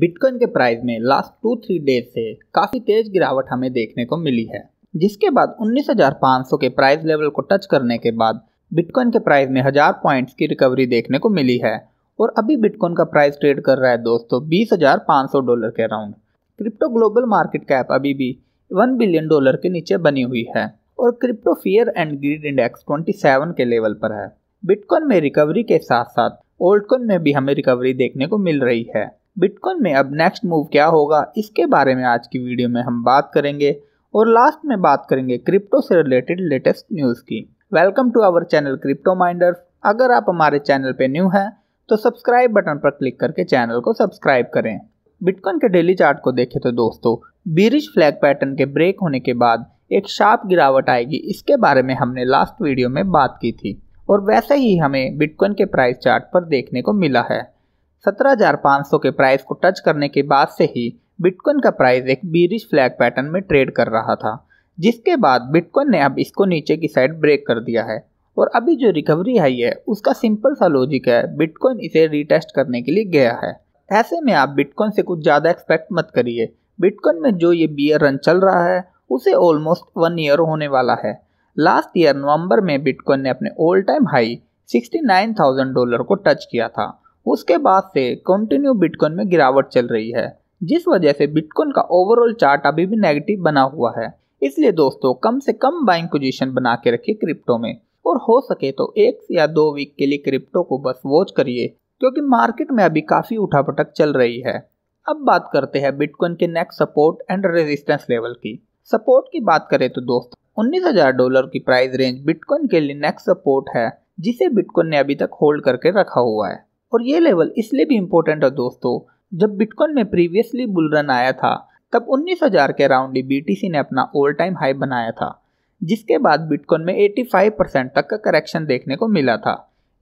bitcoin के price में last to three days से काफ़ी तेज गिरावट हमें देखने को मिली है जिसके बाद 19,500 के प्राइस लेवल को टच करने के बाद बिटकॉइन के प्राइस में हज़ार पॉइंट्स की रिकवरी देखने को मिली है और अभी बिटकॉइन का प्राइस ट्रेड कर रहा है दोस्तों सौ डॉलर के around crypto global market cap अभी भी वन बिलियन डॉलर के नीचे बनी हुई है और crypto fear and greed index 27 के लेवल पर है बिटकॉइन में रिकवरी के साथ साथ ओल्डकॉइन में भी हमें रिकवरी देखने को मिल रही है बिटकॉइन में अब नेक्स्ट मूव क्या होगा इसके बारे में आज की वीडियो में हम बात करेंगे और लास्ट में बात करेंगे क्रिप्टो से रिलेटेड लेटेस्ट न्यूज़ की welcome to our channel crypto minder अगर आप हमारे चैनल पर न्यू हैं तो सब्सक्राइब बटन पर क्लिक करके चैनल को सब्सक्राइब करें बिटकॉइन के डेली चार्ट को देखें तो दोस्तों बीरिश फ्लैग पैटर्न के ब्रेक होने के बाद एक शार्प गिरावट आएगी इसके बारे में हमने लास्ट वीडियो में बात की थी और वैसे ही हमें बिटकॉइन के प्राइस चार्ट पर देखने को मिला है 17,500 के प्राइस को टच करने के बाद से ही बिटकॉइन का प्राइस एक बीरिश फ्लैग पैटर्न में ट्रेड कर रहा था जिसके बाद बिटकॉइन ने अब इसको नीचे की साइड ब्रेक कर दिया है और अभी जो रिकवरी आई है उसका सिंपल सा लॉजिक है बिटकॉइन इसे रीटेस्ट करने के लिए गया है ऐसे में आप बिटकॉइन से कुछ ज़्यादा एक्सपेक्ट मत करिए बिटकॉइन में जो ये बियर रन चल रहा है उसे ऑलमोस्ट वन ईयर होने वाला है लास्ट ईयर नवंबर में बिटकॉइन ने अपने ऑल टाइम हाई 69,000 डॉलर को टच किया था उसके बाद से कंटिन्यू बिटकॉइन में गिरावट चल रही है जिस वजह से बिटकॉइन का ओवरऑल चार्ट अभी भी नेगेटिव बना हुआ है इसलिए दोस्तों कम से कम बाइंग पोजीशन बना के रखिए क्रिप्टो में और हो सके तो एक या दो वीक के लिए क्रिप्टो को बस वॉच करिए क्योंकि मार्केट में अभी काफ़ी उठापटक चल रही है अब बात करते हैं बिटकॉइन के next support and resistance level की सपोर्ट की बात करें तो दोस्तों उन्नीस हजार डॉलर की प्राइस रेंज बिटकॉइन के लिए नेक्स्ट सपोर्ट है जिसे बिटकॉइन ने अभी तक होल्ड करके रखा हुआ है और ये लेवल इसलिए भी इम्पोर्टेंट है दोस्तों जब बिटकॉइन में प्रीवियसली बुल रन आया था तब 19,000 के अराउंड ही बी ने अपना ऑल टाइम हाई बनाया था जिसके बाद बिटकॉइन में 85 परसेंट तक का करेक्शन देखने को मिला था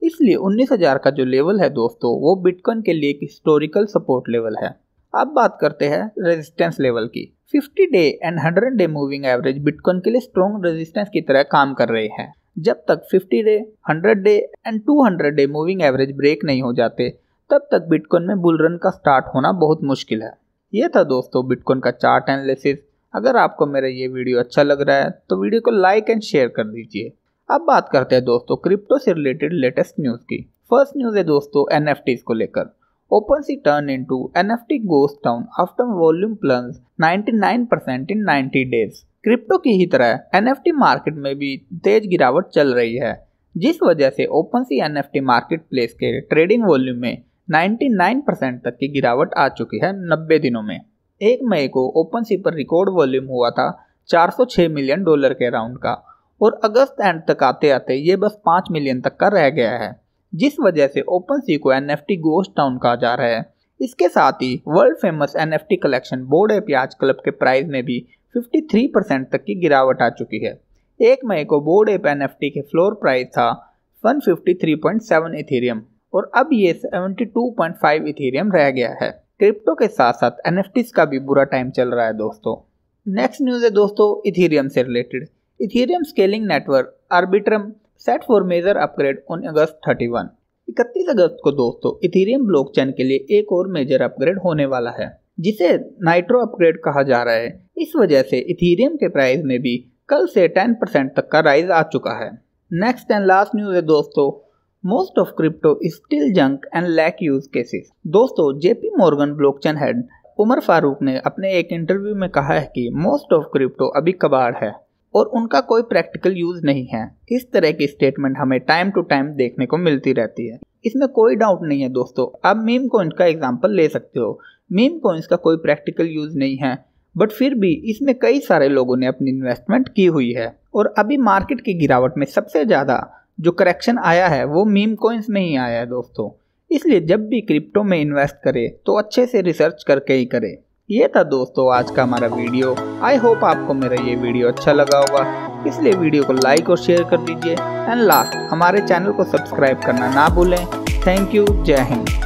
इसलिए 19,000 का जो लेवल है दोस्तों वो बिटकॉइन के लिए एक हिस्टोरिकल सपोर्ट लेवल है अब बात करते हैं रेजिस्टेंस लेवल की 50 day and 100 day moving average bitcoin के लिए स्ट्रॉन्ग रेजिस्टेंस की तरह काम कर रहे हैं जब तक 50 day 100 day and 200 day moving average break नहीं हो जाते तब तक बिटकॉइन में बुल रन का स्टार्ट होना बहुत मुश्किल है ये था दोस्तों बिटकॉइन का चार्ट एनालिसिस अगर आपको मेरा ये वीडियो अच्छा लग रहा है तो वीडियो को लाइक एंड शेयर कर दीजिए अब बात करते हैं दोस्तों क्रिप्टो से रिलेटेड लेटेस्ट न्यूज़ की फर्स्ट न्यूज़ है दोस्तों एन को लेकर OpenSea turn into N F T ghost town after volume plus percent in ninety days crypto की ही तरह एन मार्केट में भी तेज गिरावट चल रही है जिस वजह से OpenSea N marketplace के ट्रेडिंग वॉल्यूम में 99 परसेंट तक की गिरावट आ चुकी है 90 दिनों में एक मई को ओपन सी पर रिकॉर्ड वॉल्यूम हुआ था 406 मिलियन डॉलर के अराउंड का और अगस्त एंड तक आते आते ये बस 5 मिलियन तक का रह गया है जिस वजह से ओपन सी को N F T ghost town कहा जा रहा है इसके साथ ही world famous N collection Bored प्याज क्लब के प्राइस में भी 53 परसेंट तक की गिरावट आ चुकी है एक मई को बोर्ड एप एन के फ्लोर प्राइस था 153.7 इथेरियम और अब ये 72.5 इथेरियम रह गया है क्रिप्टो के साथ साथ एन का भी बुरा टाइम चल रहा है दोस्तों नेक्स्ट न्यूज़ है दोस्तों इथेरियम से related ethereum scaling network Arbitrum set for major upgrade on August one इकतीस अगस्त को दोस्तों इथेरियम ब्लॉकचेन के लिए एक और मेजर अपग्रेड होने वाला है जिसे नाइट्रो अपग्रेड कहा जा रहा है इस वजह से इथेरियम के प्राइस में भी कल से 10 परसेंट तक का राइज आ चुका है नेक्स्ट एंड लास्ट न्यूज है दोस्तों most of crypto still junk and lack use cases दोस्तों JP Morgan blockchain head Umar Farooq ने अपने एक इंटरव्यू में कहा है कि मोस्ट ऑफ क्रिप्टो अभी कबाड़ है और उनका कोई प्रैक्टिकल यूज़ नहीं है इस तरह की स्टेटमेंट हमें टाइम टू टाइम देखने को मिलती रहती है इसमें कोई डाउट नहीं है दोस्तों आप मीम कोइंस का एग्जाम्पल ले सकते हो मीम कोइंस का कोई प्रैक्टिकल यूज़ नहीं है बट फिर भी इसमें कई सारे लोगों ने अपनी इन्वेस्टमेंट की हुई है और अभी मार्केट की गिरावट में सबसे ज़्यादा जो करेक्शन आया है वो मीम कोइंस में ही आया है दोस्तों इसलिए जब भी क्रिप्टो में इन्वेस्ट करें तो अच्छे से रिसर्च करके ही करें ये था दोस्तों आज का हमारा वीडियो आई होप आपको मेरा ये वीडियो अच्छा लगा होगा इसलिए वीडियो को लाइक और शेयर कर दीजिए एंड लास्ट हमारे चैनल को सब्सक्राइब करना ना भूलें थैंक यू जय हिंद